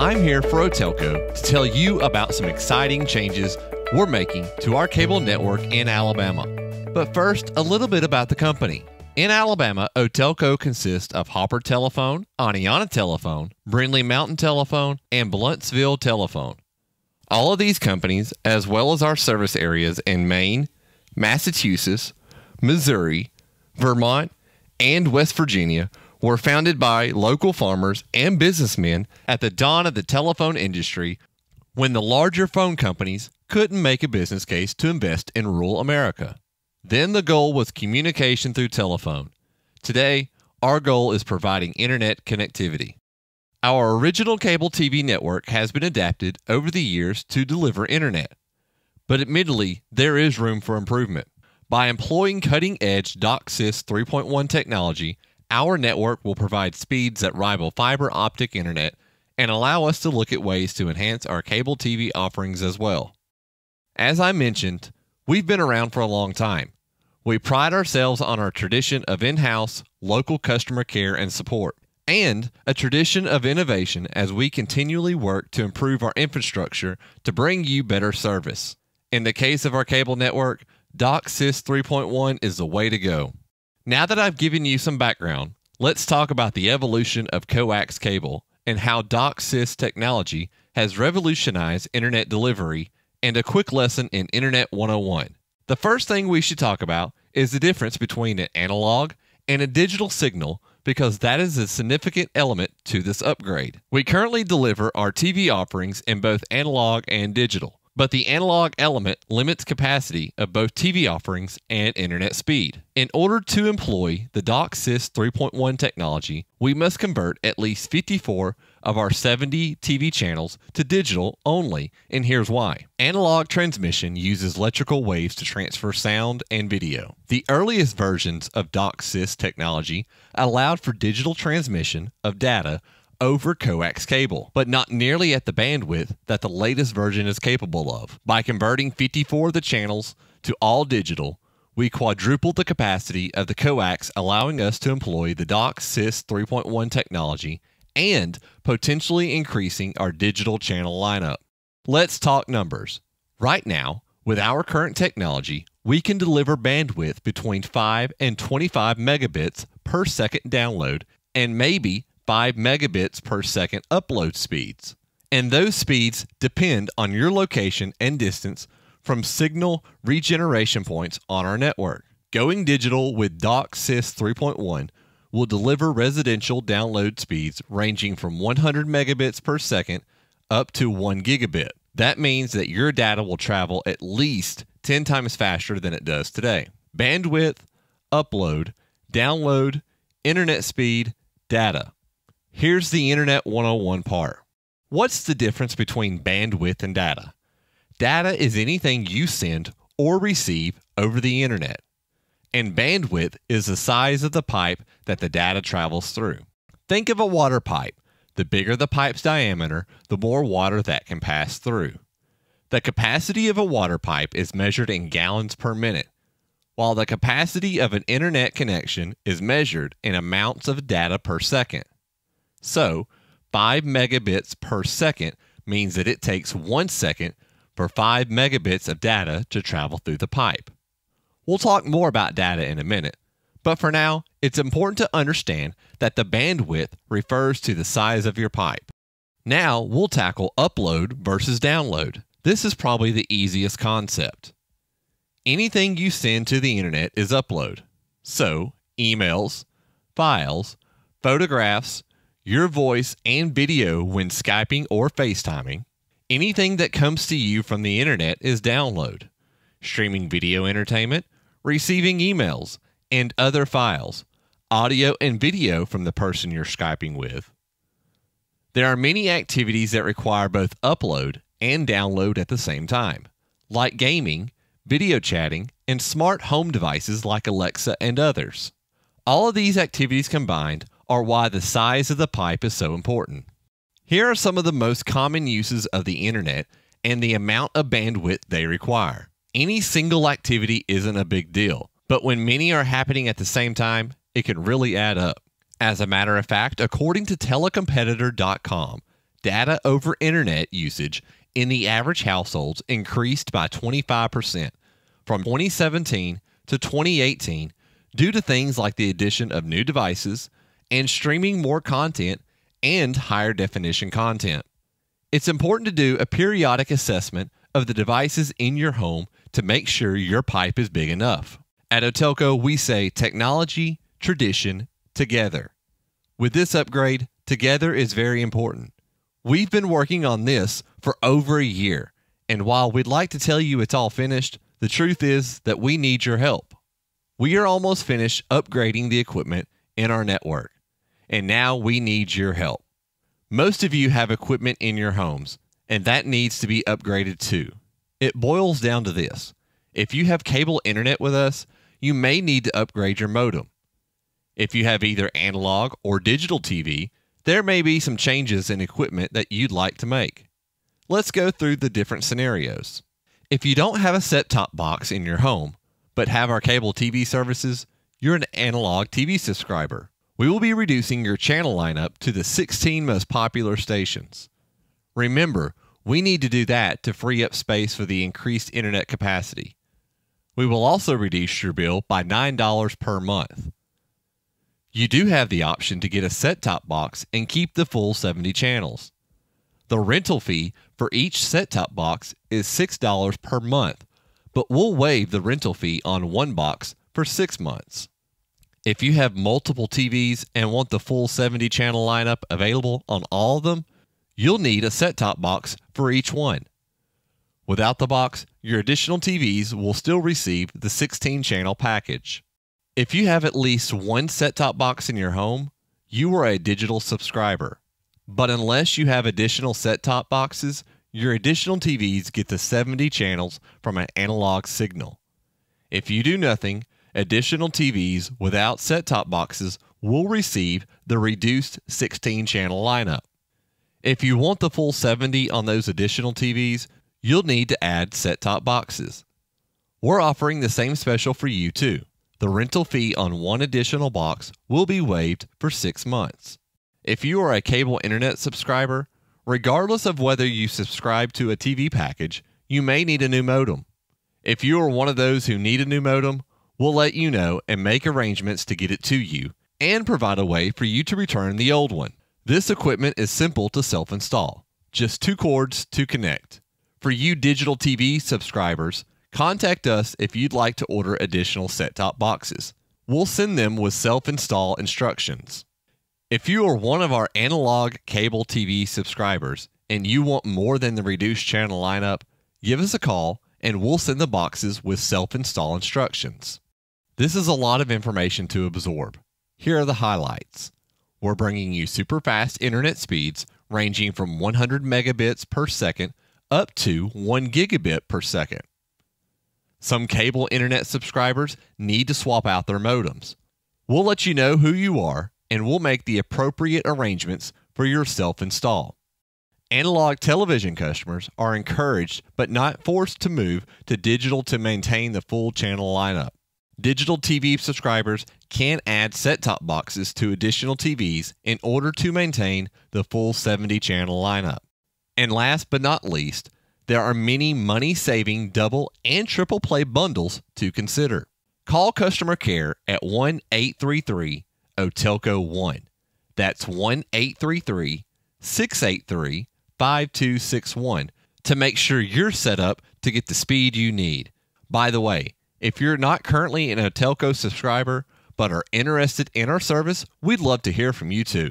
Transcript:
I'm here for Otelco to tell you about some exciting changes we're making to our cable network in Alabama. But first, a little bit about the company. In Alabama, Otelco consists of Hopper Telephone, Aniana Telephone, Brindley Mountain Telephone, and Bluntsville Telephone. All of these companies, as well as our service areas in Maine, Massachusetts, Missouri, Vermont, and West Virginia, were founded by local farmers and businessmen at the dawn of the telephone industry when the larger phone companies couldn't make a business case to invest in rural America. Then the goal was communication through telephone. Today, our goal is providing internet connectivity. Our original cable TV network has been adapted over the years to deliver internet. But admittedly, there is room for improvement. By employing cutting edge DOCSIS 3.1 technology, our network will provide speeds that rival fiber optic internet and allow us to look at ways to enhance our cable TV offerings as well. As I mentioned, we've been around for a long time. We pride ourselves on our tradition of in house, local customer care and support, and a tradition of innovation as we continually work to improve our infrastructure to bring you better service. In the case of our cable network, DOCSIS 3.1 is the way to go. Now that I've given you some background, let's talk about the evolution of coax cable and how DOCSIS technology has revolutionized internet delivery and a quick lesson in Internet 101. The first thing we should talk about is the difference between an analog and a digital signal because that is a significant element to this upgrade. We currently deliver our TV offerings in both analog and digital but the analog element limits capacity of both TV offerings and internet speed. In order to employ the DOCSIS 3.1 technology, we must convert at least 54 of our 70 TV channels to digital only, and here's why. Analog transmission uses electrical waves to transfer sound and video. The earliest versions of DOCSIS technology allowed for digital transmission of data over coax cable, but not nearly at the bandwidth that the latest version is capable of. By converting 54 of the channels to all digital, we quadrupled the capacity of the coax, allowing us to employ the DOCSIS 3.1 technology and potentially increasing our digital channel lineup. Let's talk numbers. Right now, with our current technology, we can deliver bandwidth between 5 and 25 megabits per second download and maybe 5 megabits per second upload speeds. And those speeds depend on your location and distance from signal regeneration points on our network. Going digital with DOCSIS 3.1 will deliver residential download speeds ranging from 100 megabits per second up to 1 gigabit. That means that your data will travel at least 10 times faster than it does today. Bandwidth, upload, download, internet speed, data. Here's the Internet 101 part. What's the difference between bandwidth and data? Data is anything you send or receive over the Internet, and bandwidth is the size of the pipe that the data travels through. Think of a water pipe. The bigger the pipe's diameter, the more water that can pass through. The capacity of a water pipe is measured in gallons per minute, while the capacity of an internet connection is measured in amounts of data per second. So, 5 megabits per second means that it takes 1 second for 5 megabits of data to travel through the pipe. We'll talk more about data in a minute, but for now, it's important to understand that the bandwidth refers to the size of your pipe. Now, we'll tackle upload versus download. This is probably the easiest concept. Anything you send to the internet is upload. So, emails, files, photographs, your voice and video when Skyping or FaceTiming. Anything that comes to you from the internet is download, streaming video entertainment, receiving emails, and other files, audio and video from the person you're Skyping with. There are many activities that require both upload and download at the same time, like gaming, video chatting, and smart home devices like Alexa and others. All of these activities combined are why the size of the pipe is so important. Here are some of the most common uses of the internet and the amount of bandwidth they require. Any single activity isn't a big deal, but when many are happening at the same time, it can really add up. As a matter of fact, according to telecompetitor.com, data over internet usage in the average households increased by 25% from 2017 to 2018 due to things like the addition of new devices, and streaming more content and higher definition content. It's important to do a periodic assessment of the devices in your home to make sure your pipe is big enough. At Otelco, we say technology, tradition, together. With this upgrade, together is very important. We've been working on this for over a year, and while we'd like to tell you it's all finished, the truth is that we need your help. We are almost finished upgrading the equipment in our network and now we need your help. Most of you have equipment in your homes, and that needs to be upgraded too. It boils down to this if you have cable internet with us, you may need to upgrade your modem. If you have either analog or digital TV, there may be some changes in equipment that you'd like to make. Let's go through the different scenarios. If you don't have a set top box in your home, but have our cable TV services, you're an analog TV subscriber. We will be reducing your channel lineup to the 16 most popular stations. Remember, we need to do that to free up space for the increased internet capacity. We will also reduce your bill by $9 per month. You do have the option to get a set top box and keep the full 70 channels. The rental fee for each set top box is $6 per month, but we'll waive the rental fee on one box for six months. If you have multiple TVs and want the full 70 channel lineup available on all of them, you'll need a set top box for each one. Without the box, your additional TVs will still receive the 16 channel package. If you have at least one set top box in your home, you are a digital subscriber. But unless you have additional set top boxes, your additional TVs get the 70 channels from an analog signal. If you do nothing, Additional TVs without set top boxes will receive the reduced 16 channel lineup. If you want the full 70 on those additional TVs, you'll need to add set top boxes. We're offering the same special for you too. The rental fee on one additional box will be waived for six months. If you are a cable internet subscriber, regardless of whether you subscribe to a TV package, you may need a new modem. If you are one of those who need a new modem, We'll let you know and make arrangements to get it to you and provide a way for you to return the old one. This equipment is simple to self install, just two cords to connect. For you digital TV subscribers, contact us if you'd like to order additional set top boxes. We'll send them with self install instructions. If you are one of our analog cable TV subscribers and you want more than the reduced channel lineup, give us a call and we'll send the boxes with self install instructions. This is a lot of information to absorb. Here are the highlights. We're bringing you super fast internet speeds ranging from 100 megabits per second up to 1 gigabit per second. Some cable internet subscribers need to swap out their modems. We'll let you know who you are and we'll make the appropriate arrangements for your self install. Analog television customers are encouraged but not forced to move to digital to maintain the full channel lineup digital TV subscribers can add set top boxes to additional TVs in order to maintain the full 70 channel lineup. And last but not least, there are many money saving double and triple play bundles to consider. Call customer care at 1 833 OTELCO 1. That's 1 833 683 5261 to make sure you're set up to get the speed you need. By the way, if you're not currently an telco subscriber but are interested in our service, we'd love to hear from you too.